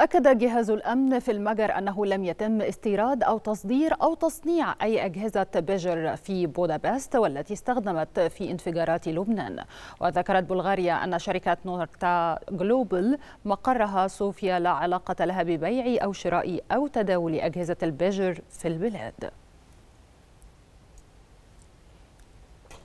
أكد جهاز الأمن في المجر أنه لم يتم استيراد أو تصدير أو تصنيع أي أجهزة بيجر في بودابست والتي استخدمت في انفجارات لبنان وذكرت بلغاريا أن شركة نورتا جلوبل مقرها صوفيا لا علاقة لها ببيع أو شراء أو تداول أجهزة البيجر في البلاد